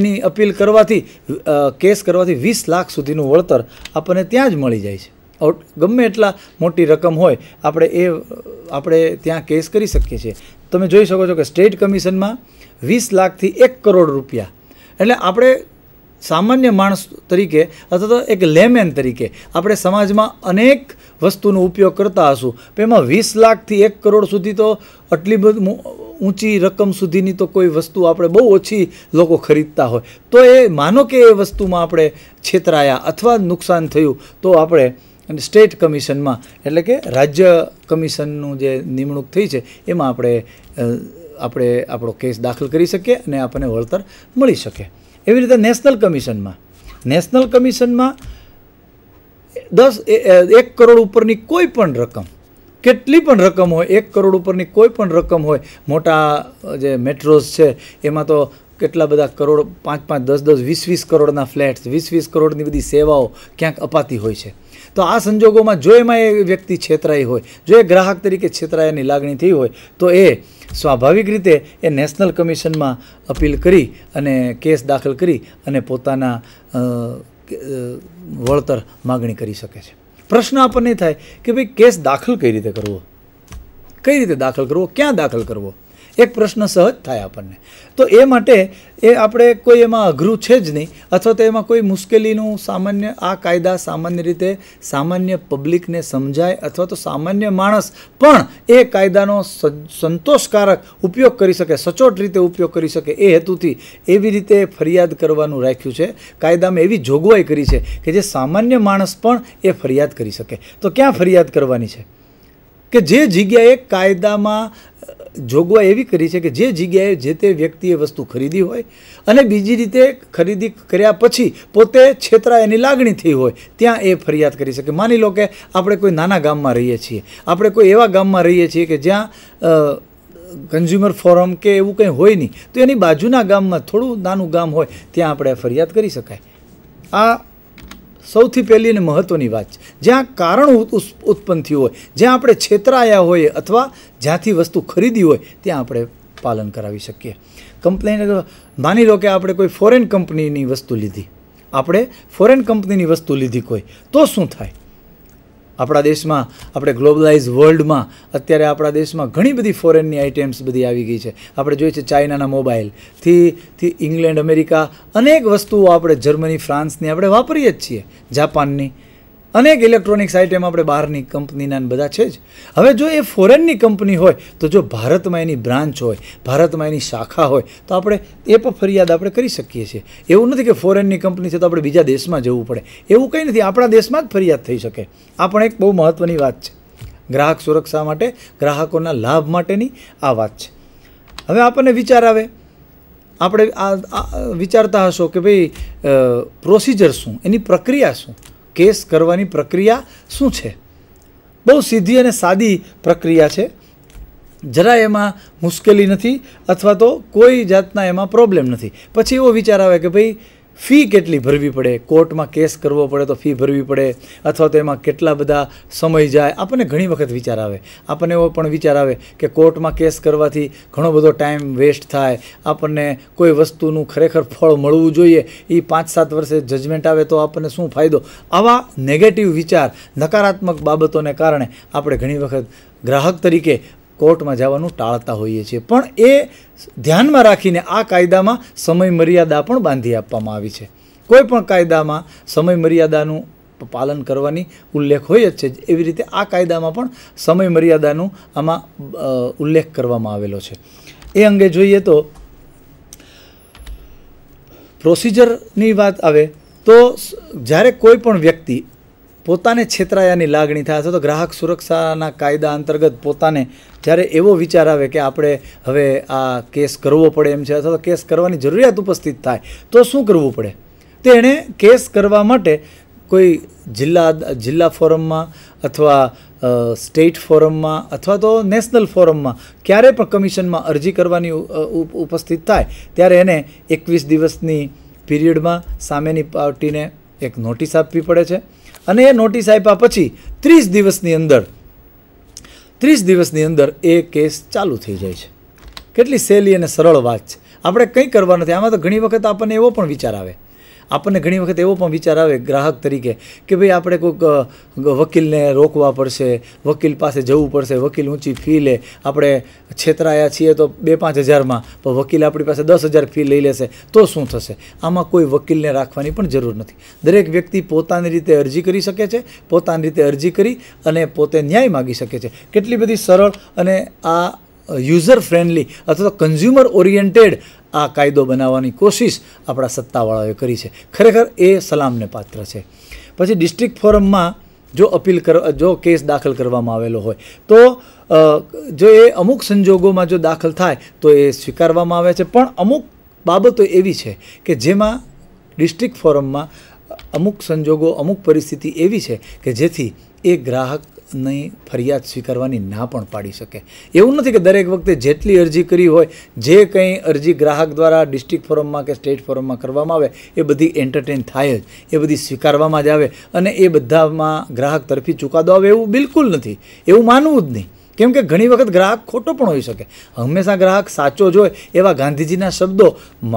એની appeal કરવાથી case કરવાથી વીસ લાખ સુધીનું વળતર આપણને ત્યાં જ મળી જાય છે ગમે એટલા મોટી રકમ હોય આપણે એ આપણે ત્યાં કેસ કરી શકીએ છીએ તમે જોઈ શકો છો કે સ્ટેટ કમિશનમાં વીસ લાખથી એક કરોડ રૂપિયા એટલે આપણે સામાન્ય માણસ તરીકે અથવા તો એક લેમેન તરીકે આપણે સમાજમાં અનેક વસ્તુનો ઉપયોગ કરતા હશું એમાં વીસ લાખથી એક કરોડ સુધી તો આટલી બધી ઊંચી રકમ સુધીની તો કોઈ વસ્તુ આપણે બહુ ઓછી લોકો ખરીદતા હોય તો એ માનો કે એ વસ્તુમાં આપણે છેતરાયા અથવા નુકસાન થયું તો આપણે અને સ્ટેટ કમિશનમાં એટલે કે રાજ્ય કમિશનનું જે નિમણૂક થઈ છે એમાં આપણે આપણે આપણો કેસ દાખલ કરી શકીએ અને આપણને વળતર મળી શકે એવી રીતે નેશનલ કમિશનમાં નેશનલ કમિશનમાં દસ એક કરોડ ઉપરની કોઈ પણ રકમ કેટલી પણ રકમ હોય એક કરોડ ઉપરની કોઈ પણ રકમ હોય મોટા જે મેટ્રોસ છે એમાં તો કેટલા બધા કરોડ પાંચ પાંચ દસ દસ વીસ વીસ કરોડના ફ્લેટ્સ વીસ વીસ કરોડની બધી સેવાઓ ક્યાંક અપાતી હોય છે તો આ સંજોગોમાં જો એમાં એ વ્યક્તિ છેતરાઈ હોય જો એ ગ્રાહક તરીકે છેતરાયાની લાગણી થઈ હોય તો એ સ્વાભાવિક રીતે એ નેશનલ કમિશનમાં અપીલ કરી અને કેસ દાખલ કરી અને પોતાના વળતર માગણી કરી શકે છે પ્રશ્ન આપણને થાય કે ભાઈ કેસ દાખલ કઈ રીતે કરવો કઈ રીતે દાખલ કરવો ક્યાં દાખલ કરવો એક પ્રશ્ન સહજ થાય આપણને તો એ માટે એ આપણે કોઈ એમાં અઘરું છે જ નહીં અથવા તો એમાં કોઈ મુશ્કેલીનું સામાન્ય આ કાયદા સામાન્ય રીતે સામાન્ય પબ્લિકને સમજાય અથવા તો સામાન્ય માણસ પણ એ કાયદાનો સંતોષકારક ઉપયોગ કરી શકે સચોટ રીતે ઉપયોગ કરી શકે એ હેતુથી એવી રીતે ફરિયાદ કરવાનું રાખ્યું છે કાયદામાં એવી જોગવાઈ કરી છે કે જે સામાન્ય માણસ પણ એ ફરિયાદ કરી શકે તો ક્યાં ફરિયાદ કરવાની છે કે જે જગ્યાએ કાયદામાં જોગવાઈ એવી કરી છે કે જે જગ્યાએ જે તે વ્યક્તિએ વસ્તુ ખરીદી હોય અને બીજી રીતે ખરીદી કર્યા પછી પોતે છેતરા એની લાગણી થઈ હોય ત્યાં એ ફરિયાદ કરી શકે માની લો કે આપણે કોઈ નાના ગામમાં રહીએ છીએ આપણે કોઈ એવા ગામમાં રહીએ છીએ કે જ્યાં કન્ઝ્યુમર ફોરમ કે એવું કંઈ હોય નહીં તો એની બાજુના ગામમાં થોડું નાનું ગામ હોય ત્યાં આપણે ફરિયાદ કરી શકાય આ સૌથી પહેલી અને મહત્ત્વની વાત છે જ્યાં કારણ ઉત્પન્ન થયું હોય જ્યાં આપણે છેતરાયા હોય અથવા જ્યાંથી વસ્તુ ખરીદી હોય ત્યાં આપણે પાલન કરાવી શકીએ કમ્પ્લેન માની લો કે આપણે કોઈ ફોરેન કંપનીની વસ્તુ લીધી આપણે ફોરેન કંપનીની વસ્તુ લીધી કોઈ તો શું થાય આપણા દેશમાં આપણે ગ્લોબલાઇઝ વર્લ્ડમાં અત્યારે આપણા દેશમાં ઘણી બધી ફોરેનની આઇટમ્સ બધી આવી ગઈ છે આપણે જોઈએ છીએ ચાઇનાના મોબાઈલથી થી ઇંગ્લેન્ડ અમેરિકા અનેક વસ્તુઓ આપણે જર્મની ફ્રાન્સની આપણે વાપરીએ જ છીએ જાપાનની અનેક ઇલેક્ટ્રોનિક્સ આઇટમ આપણે બહારની કંપનીના બધા છે જ હવે જો એ ફોરેનની કંપની હોય તો જો ભારતમાં એની બ્રાન્ચ હોય ભારતમાં એની શાખા હોય તો આપણે એ પણ ફરિયાદ આપણે કરી શકીએ છીએ એવું નથી કે ફોરેનની કંપની છે તો આપણે બીજા દેશમાં જવું પડે એવું કંઈ નથી આપણા દેશમાં જ ફરિયાદ થઈ શકે આ પણ એક બહુ મહત્ત્વની વાત છે ગ્રાહક સુરક્ષા માટે ગ્રાહકોના લાભ માટેની આ વાત છે હવે આપણને વિચાર આવે આપણે આ વિચારતા હશો કે ભાઈ પ્રોસિજર શું એની પ્રક્રિયા શું કેસ કરવાની પ્રક્રિયા શું છે બહુ સીધી અને સાદી પ્રક્રિયા છે જરા એમાં મુશ્કેલી નથી અથવા તો કોઈ જાતના એમાં પ્રોબ્લેમ નથી પછી એવો વિચાર આવે કે ભાઈ ફી કેટલી ભરવી પડે કોર્ટમાં કેસ કરવો પડે તો ફી ભરવી પડે અથવા તો એમાં કેટલા બધા સમય જાય આપણને ઘણી વખત વિચાર આવે આપણને એવો પણ વિચાર આવે કે કોર્ટમાં કેસ કરવાથી ઘણો બધો ટાઈમ વેસ્ટ થાય આપણને કોઈ વસ્તુનું ખરેખર ફળ મળવું જોઈએ એ પાંચ સાત વર્ષે જજમેન્ટ આવે તો આપણને શું ફાયદો આવા નેગેટિવ વિચાર નકારાત્મક બાબતોને કારણે આપણે ઘણી વખત ગ્રાહક તરીકે કોર્ટમાં જવાનું ટાળતા હોઈએ છીએ પણ એ ધ્યાનમાં રાખીને આ કાયદામાં સમય મર્યાદા પણ બાંધી આપવામાં આવી છે કોઈ પણ કાયદામાં સમય મર્યાદાનું પાલન કરવાની ઉલ્લેખ હોય જ છે એવી રીતે આ કાયદામાં પણ સમય મર્યાદાનું આમાં ઉલ્લેખ કરવામાં આવેલો છે એ અંગે જોઈએ તો પ્રોસિજરની વાત આવે તો જ્યારે કોઈ પણ વ્યક્તિ પોતાને છેતરાયાની લાગણી થાય અથવા તો ગ્રાહક સુરક્ષાના કાયદા અંતર્ગત પોતાને જ્યારે એવો વિચાર આવે કે આપણે હવે આ કેસ કરવો પડે એમ છે અથવા તો કેસ કરવાની જરૂરિયાત ઉપસ્થિત થાય તો શું કરવું પડે તો એણે કેસ કરવા માટે કોઈ જિલ્લા જિલ્લા ફોરમમાં અથવા સ્ટેટ ફોરમમાં અથવા તો નેશનલ ફોરમમાં ક્યારે પણ કમિશનમાં અરજી કરવાની ઉપસ્થિત થાય ત્યારે એને એકવીસ દિવસની પીરિયડમાં સામેની પાર્ટીને એક નોટિસ આપવી પડે છે અને એ નોટિસ આપ્યા પછી ત્રીસ દિવસની અંદર ત્રીસ દિવસની અંદર એ કેસ ચાલુ થઈ જાય છે કેટલી સહેલી અને સરળ વાત છે આપણે કંઈ કરવા નથી આમાં તો ઘણી વખત આપણને એવો પણ વિચાર આવે આપણને ઘણી વખત એવો પણ વિચાર આવે ગ્રાહક તરીકે કે ભાઈ આપણે કોઈક વકીલને રોકવા પડશે વકીલ પાસે જવું પડશે વકીલ ઊંચી ફી લે આપણે છેતરાયા છીએ તો બે પાંચ હજારમાં પણ વકીલ આપણી પાસે દસ હજાર ફી લઈ લેશે તો શું થશે આમાં કોઈ વકીલને રાખવાની પણ જરૂર નથી દરેક વ્યક્તિ પોતાની રીતે અરજી કરી શકે છે પોતાની રીતે અરજી કરી અને પોતે ન્યાય માગી શકે છે કેટલી બધી સરળ અને આ યુઝર ફ્રેન્ડલી અથવા તો કન્ઝ્યુમર ઓરિએન્ટેડ આ કાયદો બનાવવાની કોશિશ આપણા સત્તાવાળાઓએ કરી છે ખરેખર એ સલામને પાત્ર છે પછી ડિસ્ટ્રિક્ટ ફોરમમાં જો અપીલ કર જો કેસ દાખલ કરવામાં આવેલો હોય તો જો એ અમુક સંજોગોમાં જો દાખલ થાય તો એ સ્વીકારવામાં આવે છે પણ અમુક બાબતો એવી છે કે જેમાં ડિસ્ટ્રિક્ટ ફોરમમાં અમુક સંજોગો અમુક પરિસ્થિતિ એવી છે કે જેથી એ ગ્રાહક ની ફરિયાદ સ્વીકારવાની ના પણ પાડી શકે એવું નથી કે દરેક વખતે જેટલી અરજી કરી હોય જે કંઈ અરજી ગ્રાહક દ્વારા ડિસ્ટ્રિક્ટ ફોરમમાં કે સ્ટેટ ફોરમમાં કરવામાં આવે એ બધી એન્ટરટેન થાય જ એ બધી સ્વીકારવામાં જ આવે અને એ બધામાં ગ્રાહક તરફી ચુકાદો આવે એવું બિલકુલ નથી એવું માનવું જ નહીં કેમ કે ઘણી વખત ગ્રાહક ખોટો પણ હોઈ શકે હંમેશા ગ્રાહક સાચો જ હોય એવા ગાંધીજીના શબ્દો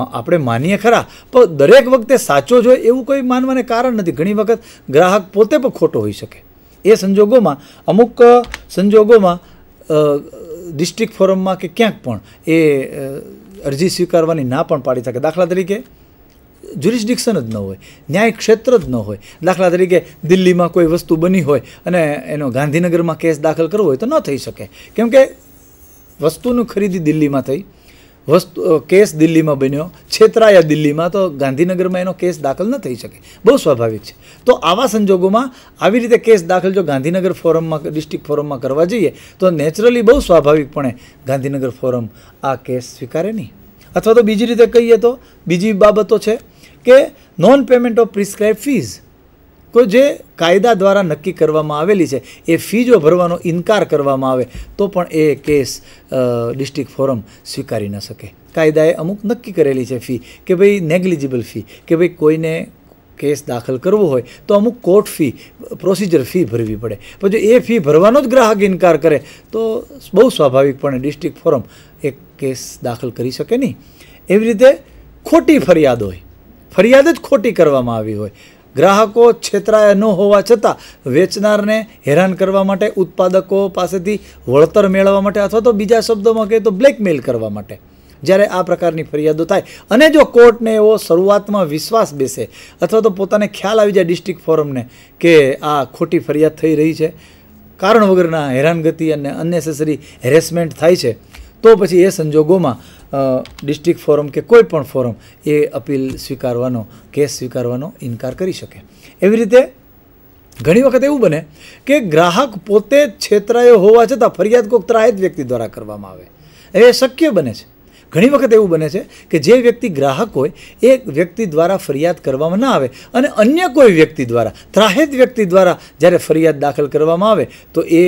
આપણે માનીએ ખરા પણ દરેક વખતે સાચો જ હોય એવું કોઈ માનવાને કારણ નથી ઘણી વખત ગ્રાહક પોતે પણ ખોટો હોઈ શકે એ સંજોગોમાં અમુક સંજોગોમાં ડિસ્ટ્રિક્ટ ફોરમમાં કે ક્યાંક પણ એ અરજી સ્વીકારવાની ના પણ પાડી શકે દાખલા તરીકે જ્યુરિસ્ડિક્શન જ ન હોય ન્યાય ક્ષેત્ર જ ન હોય દાખલા તરીકે દિલ્હીમાં કોઈ વસ્તુ બની હોય અને એનો ગાંધીનગરમાં કેસ દાખલ કરવો હોય તો ન થઈ શકે કેમ કે વસ્તુની ખરીદી દિલ્હીમાં થઈ વસ્તુ કેસ દિલ્હીમાં બન્યો છેતરાયા દિલ્હીમાં તો ગાંધીનગરમાં એનો કેસ દાખલ ન થઈ શકે બહુ સ્વાભાવિક છે તો આવા સંજોગોમાં આવી રીતે કેસ દાખલ જો ગાંધીનગર ફોરમમાં ડિસ્ટ્રિક્ટ ફોરમમાં કરવા જઈએ તો નેચરલી બહુ સ્વાભાવિકપણે ગાંધીનગર ફોરમ આ કેસ સ્વીકારે નહીં અથવા તો બીજી રીતે કહીએ તો બીજી બાબતો છે કે non payment of prescribe fees કોઈ જે કાયદા દ્વારા નક્કી કરવામાં આવેલી છે એ ફી જો ભરવાનો ઇનકાર કરવામાં આવે તો પણ એ કેસ ડિસ્ટ્રિક્ટ ફોરમ સ્વીકારી ન શકે કાયદાએ અમુક નક્કી કરેલી છે ફી કે ભાઈ નેગ્લિજિબલ ફી કે ભાઈ કોઈને કેસ દાખલ કરવો હોય તો અમુક કોર્ટ ફી પ્રોસિજર ફી ભરવી પડે પણ જો એ ફી ભરવાનો જ ગ્રાહક ઇનકાર કરે તો બહુ સ્વાભાવિકપણે ડિસ્ટ્રિક્ટ ફોરમ એક કેસ દાખલ કરી શકે નહીં એવી રીતે ખોટી ફરિયાદ હોય ફરિયાદ જ ખોટી કરવામાં આવી હોય ગ્રાહકો છેતરાયા ન હોવા છતાં વેચનારને હેરાન કરવા માટે ઉત્પાદકો પાસેથી વળતર મેળવવા માટે અથવા તો બીજા શબ્દોમાં કહે તો બ્લેકમેલ કરવા માટે જ્યારે આ પ્રકારની ફરિયાદો થાય અને જો કોર્ટને એવો શરૂઆતમાં વિશ્વાસ બેસે અથવા તો પોતાને ખ્યાલ આવી જાય ડિસ્ટ્રિક્ટ ફોરમને કે આ ખોટી ફરિયાદ થઈ રહી છે કારણ વગરના હેરાનગતિ અને અનનેસેસરી હેરેસમેન્ટ થાય છે તો પછી એ સંજોગોમાં ડિસ્ટ્રિક્ટ ફોરમ કે કોઈ પણ ફોરમ એ અપીલ સ્વીકારવાનો કેસ સ્વીકારવાનો ઇનકાર કરી શકે એવી રીતે ઘણી વખત એવું બને કે ગ્રાહક પોતે છેતરાયો હોવા છતાં ફરિયાદ કોઈક ત્રાહિત વ્યક્તિ દ્વારા કરવામાં આવે એ શક્ય બને છે ઘણી વખત એવું બને છે કે જે વ્યક્તિ ગ્રાહક હોય એ વ્યક્તિ દ્વારા ફરિયાદ કરવામાં ના આવે અને અન્ય કોઈ વ્યક્તિ દ્વારા ત્રાહિત વ્યક્તિ દ્વારા જ્યારે ફરિયાદ દાખલ કરવામાં આવે તો એ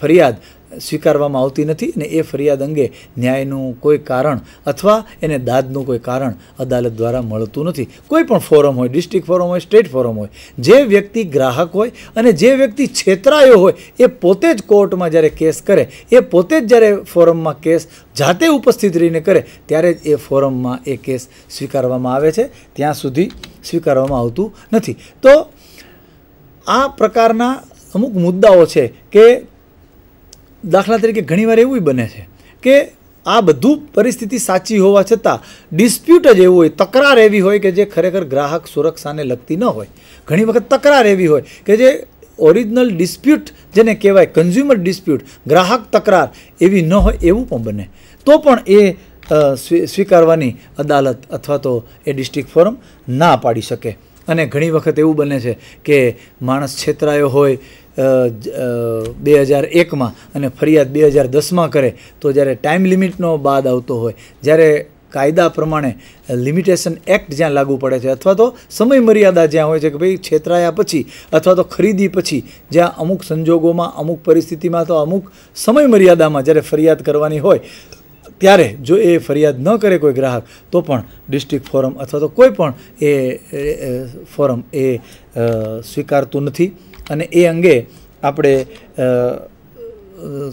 ફરિયાદ સ્વીકારવામાં આવતી નથી અને એ ફરિયાદ અંગે ન્યાયનું કોઈ કારણ અથવા એને દાદનું કોઈ કારણ અદાલત દ્વારા મળતું નથી કોઈ પણ ફોરમ હોય ડિસ્ટ્રિક્ટ ફોરમ હોય સ્ટેટ ફોરમ હોય જે વ્યક્તિ ગ્રાહક હોય અને જે વ્યક્તિ છેતરાયો હોય એ પોતે જ કોર્ટમાં જ્યારે કેસ કરે એ પોતે જ જ્યારે ફોરમમાં કેસ જાતે ઉપસ્થિત રહીને કરે ત્યારે જ એ ફોરમમાં એ કેસ સ્વીકારવામાં આવે છે ત્યાં સુધી સ્વીકારવામાં આવતું નથી તો આ પ્રકારના અમુક મુદ્દાઓ છે કે દાખલા તરીકે ઘણીવાર એવું બને છે કે આ બધું પરિસ્થિતિ સાચી હોવા છતાં ડિસ્પ્યુટ જ એવું હોય તકરાર એવી હોય કે જે ખરેખર ગ્રાહક સુરક્ષાને લગતી ન હોય ઘણી વખત તકરાર એવી હોય કે જે ઓરિજિનલ ડિસ્પ્યુટ જેને કહેવાય કન્ઝ્યુમર ડિસ્પ્યુટ ગ્રાહક તકરાર એવી ન હોય એવું પણ બને તો પણ એ સ્વીકારવાની અદાલત અથવા તો એ ડિસ્ટ્રિક્ટ ફોરમ ના પાડી શકે અને ઘણી વખત એવું બને છે કે માણસ છેતરાયો હોય બે હજાર એકમાં અને ફરિયાદ બે હજાર દસમાં કરે તો જ્યારે ટાઈમ લિમિટનો બાદ આવતો હોય જ્યારે કાયદા પ્રમાણે લિમિટેશન એક્ટ જ્યાં લાગુ પડે છે અથવા તો સમય મર્યાદા જ્યાં હોય છે કે ભાઈ છેતરાયા પછી અથવા તો ખરીદી પછી જ્યાં અમુક સંજોગોમાં અમુક પરિસ્થિતિમાં તો અમુક સમય મર્યાદામાં જ્યારે ફરિયાદ કરવાની હોય ત્યારે જો એ ફરિયાદ ન કરે કોઈ ગ્રાહક તો પણ ડિસ્ટ્રિક્ટ ફોરમ અથવા તો કોઈ પણ એ ફોરમ એ સ્વીકારતું નથી અને એ અંગે આપણે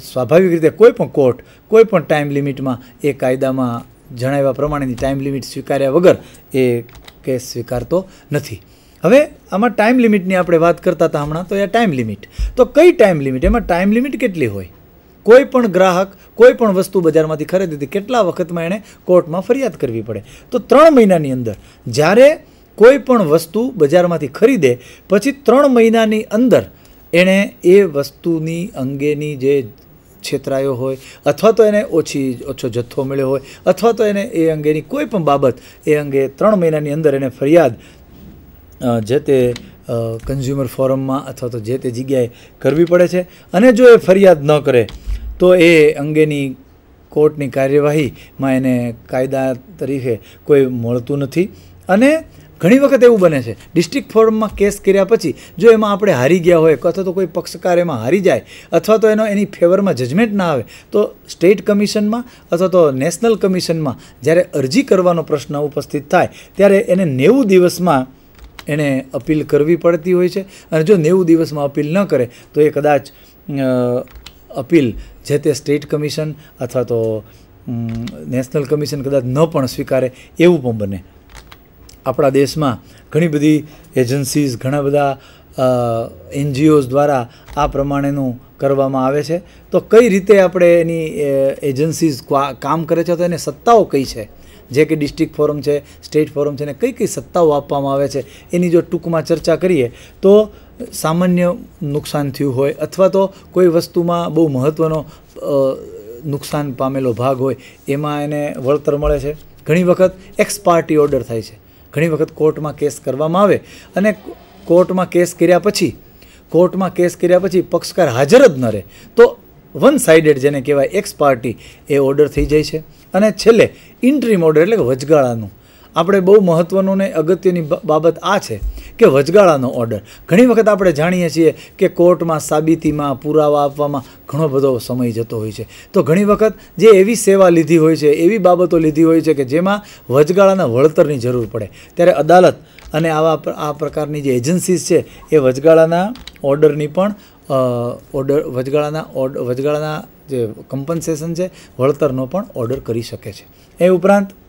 સ્વાભાવિક રીતે કોઈ પણ કોર્ટ કોઈ પણ ટાઈમ લિમિટમાં એ કાયદામાં જણાવ્યા પ્રમાણેની ટાઈમ લિમિટ સ્વીકાર્યા વગર એ કેસ સ્વીકારતો નથી હવે આમાં ટાઈમ લિમિટની આપણે વાત કરતા હતા હમણાં તો એ ટાઈમ લિમિટ તો કઈ ટાઈમ લિમિટ એમાં ટાઈમ લિમિટ કેટલી હોય કોઈ પણ ગ્રાહક કોઈ પણ વસ્તુ બજારમાંથી ખરીદીથી કેટલા વખતમાં એણે કોર્ટમાં ફરિયાદ કરવી પડે તો ત્રણ મહિનાની અંદર જ્યારે કોઈ પણ વસ્તુ બજારમાંથી ખરીદે પછી ત્રણ મહિનાની અંદર એણે એ વસ્તુની અંગેની જે છેતરાયો હોય અથવા તો એને ઓછી ઓછો જથ્થો મળ્યો હોય અથવા તો એને એ અંગેની કોઈ પણ બાબત એ અંગે ત્રણ મહિનાની અંદર એને ફરિયાદ જે તે કન્ઝ્યુમર ફોરમમાં અથવા તો જે તે જગ્યાએ કરવી પડે છે અને જો એ ફરિયાદ ન કરે તો એ અંગેની કોર્ટની કાર્યવાહીમાં એને કાયદા તરીકે કોઈ મળતું નથી અને ઘણી વખત એવું બને છે ડિસ્ટ્રિક્ટ ફોર્મમાં કેસ કર્યા પછી જો એમાં આપણે હારી ગયા હોય અથવા તો કોઈ પક્ષકાર એમાં હારી જાય અથવા તો એનો એની ફેવરમાં જજમેન્ટ ના આવે તો સ્ટેટ કમિશનમાં અથવા તો નેશનલ કમિશનમાં જ્યારે અરજી કરવાનો પ્રશ્ન ઉપસ્થિત થાય ત્યારે એને નેવું દિવસમાં એને અપીલ કરવી પડતી હોય છે અને જો નેવું દિવસમાં અપીલ ન કરે તો એ કદાચ અપીલ જે તે સ્ટેટ કમિશન અથવા તો નેશનલ કમિશન કદાચ ન પણ સ્વીકારે એવું પણ બને આપણા દેશમાં ઘણી બધી એજન્સીઝ ઘણા બધા એનજીઓઝ દ્વારા આ પ્રમાણેનું કરવામાં આવે છે તો કઈ રીતે આપણે એની એજન્સીઝ કામ કરે છે તો એની સત્તાઓ કઈ છે જે કે ડિસ્ટ્રિક્ટ ફોરમ છે સ્ટેટ ફોરમ છે ને કઈ કઈ સત્તાઓ આપવામાં આવે છે એની જો ટૂંકમાં ચર્ચા કરીએ તો સામાન્ય નુકસાન થયું હોય અથવા તો કોઈ વસ્તુમાં બહુ મહત્ત્વનો નુકસાન પામેલો ભાગ હોય એમાં એને વળતર મળે છે ઘણી વખત એક્સપાર્ટી ઓર્ડર થાય છે ઘણી વખત કોર્ટમાં કેસ કરવામાં આવે અને કોર્ટમાં કેસ કર્યા પછી કોર્ટમાં કેસ કર્યા પછી પક્ષકાર હાજર જ ન રહે તો વન સાઇડેડ જેને કહેવાય એક્સ પાર્ટી એ ઓર્ડર થઈ જાય છે અને છેલ્લે ઇન્ટ્રીમ ઓર્ડર એટલે વચગાળાનું આપણે બહુ મહત્ત્વનું ને અગત્યની બાબત આ છે કે વચગાળાનો ઓર્ડર ઘણી વખત આપણે જાણીએ છીએ કે કોર્ટમાં સાબિતીમાં પુરાવા આપવામાં ઘણો બધો સમય જતો હોય છે તો ઘણી વખત જે એવી સેવા લીધી હોય છે એવી બાબતો લીધી હોય છે કે જેમાં વચગાળાના વળતરની જરૂર પડે ત્યારે અદાલત અને આવા આ પ્રકારની જે એજન્સીસ છે એ વચગાળાના ઓર્ડરની પણ ઓર્ડર વચગાળાના ઓર્ડ વચગાળાના જે કમ્પન્સેશન છે વળતરનો પણ ઓર્ડર કરી શકે છે એ ઉપરાંત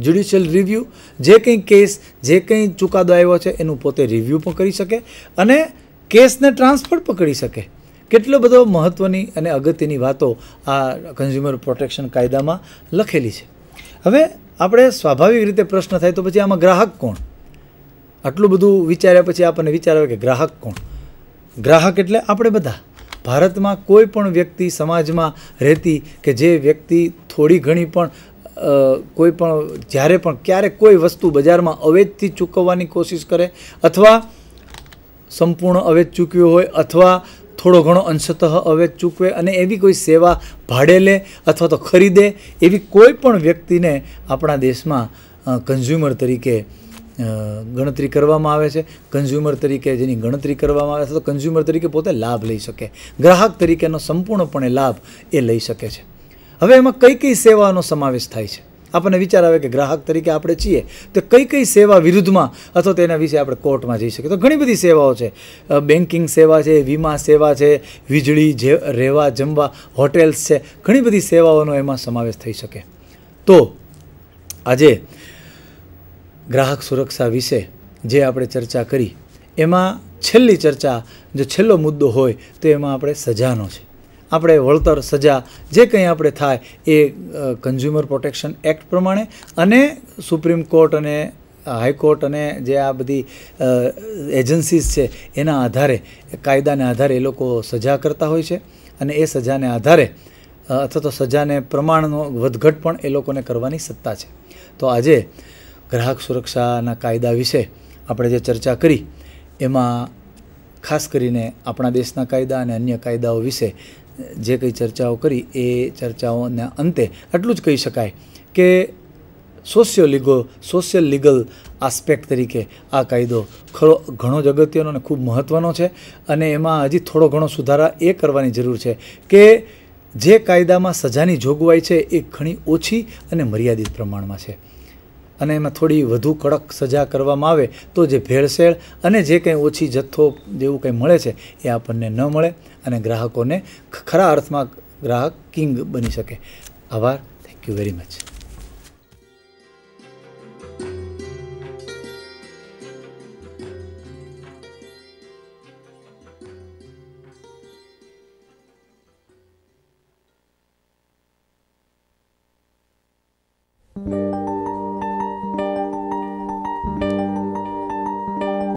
જ્યુડિશિયલ રિવ્યૂ જે કંઈ કેસ જે કંઈ ચુકાદો આવ્યો છે એનું પોતે રિવ્યૂ પણ કરી શકે અને કેસને ટ્રાન્સફર પણ કરી શકે કેટલો બધો મહત્ત્વની અને અગત્યની વાતો આ કન્ઝ્યુમર પ્રોટેક્શન કાયદામાં લખેલી છે હવે આપણે સ્વાભાવિક રીતે પ્રશ્ન થાય તો પછી આમાં ગ્રાહક કોણ આટલું બધું વિચાર્યા પછી આપણને વિચાર આવે કે ગ્રાહક કોણ ગ્રાહક એટલે આપણે બધા ભારતમાં કોઈ પણ વ્યક્તિ સમાજમાં રહેતી કે જે વ્યક્તિ થોડી ઘણી પણ કોઈ પણ જ્યારે પણ ક્યારે કોઈ વસ્તુ બજારમાં અવેજથી ચૂકવવાની કોશિશ કરે અથવા સંપૂર્ણ અવેજ ચૂકવ્યો હોય અથવા થોડો ઘણો અંશતઃ અવેજ ચૂકવે અને એવી કોઈ સેવા ભાડે લે અથવા તો ખરીદે એવી કોઈ પણ વ્યક્તિને આપણા દેશમાં કન્ઝ્યુમર તરીકે ગણતરી કરવામાં આવે છે કન્ઝ્યુમર તરીકે જેની ગણતરી કરવામાં આવે છે તો કન્ઝ્યુમર તરીકે પોતે લાભ લઈ શકે ગ્રાહક તરીકેનો સંપૂર્ણપણે લાભ એ લઈ શકે છે હવે એમાં કઈ કઈ સેવાનો સમાવેશ થાય છે આપણને વિચાર આવે કે ગ્રાહક તરીકે આપણે છીએ તો કઈ કઈ સેવા વિરુદ્ધમાં અથવા તેના વિશે આપણે કોર્ટમાં જઈ શકીએ તો ઘણી બધી સેવાઓ છે બેન્કિંગ સેવા છે વીમા સેવા છે વીજળી જે રહેવા જમવા હોટેલ્સ છે ઘણી બધી સેવાઓનો એમાં સમાવેશ થઈ શકે તો આજે ગ્રાહક સુરક્ષા વિશે જે આપણે ચર્ચા કરી એમાં છેલ્લી ચર્ચા જો છેલ્લો મુદ્દો હોય તો એમાં આપણે સજાનો છે આપણે વળતર સજા જે કંઈ આપણે થાય એ કન્ઝ્યુમર પ્રોટેક્શન એક્ટ પ્રમાણે અને સુપ્રીમ કોર્ટ અને હાઈકોર્ટ અને જે આ બધી એજન્સીસ છે એના આધારે કાયદાને આધારે એ લોકો સજા કરતા હોય છે અને એ સજાને આધારે અથવા તો સજાને પ્રમાણનો વધઘટ પણ એ લોકોને કરવાની સત્તા છે તો આજે ગ્રાહક સુરક્ષાના કાયદા વિશે આપણે જે ચર્ચા કરી એમાં ખાસ કરીને આપણા દેશના કાયદા અને અન્ય કાયદાઓ વિશે જે કંઈ ચર્ચાઓ કરી એ ચર્ચાઓના અંતે એટલું જ કહી શકાય કે સોશિયો લીગો સોશિયલ લીગલ આસ્પેક્ટ તરીકે આ કાયદો ખરો ઘણો જ અગત્યનો અને ખૂબ મહત્ત્વનો છે અને એમાં હજી થોડો ઘણો સુધારા એ કરવાની જરૂર છે કે જે કાયદામાં સજાની જોગવાઈ છે એ ઘણી ઓછી અને મર્યાદિત પ્રમાણમાં છે અને એમાં થોડી વધુ કડક સજા કરવામાં આવે તો જે ભેળસેળ અને જે કંઈ ઓછી જથ્થો જેવું કંઈ મળે છે એ આપણને ન મળે અને ગ્રાહકોને ખરા અર્થમાં ગ્રાહક કિંગ બની શકે આભાર થેન્ક યુ વેરી મચ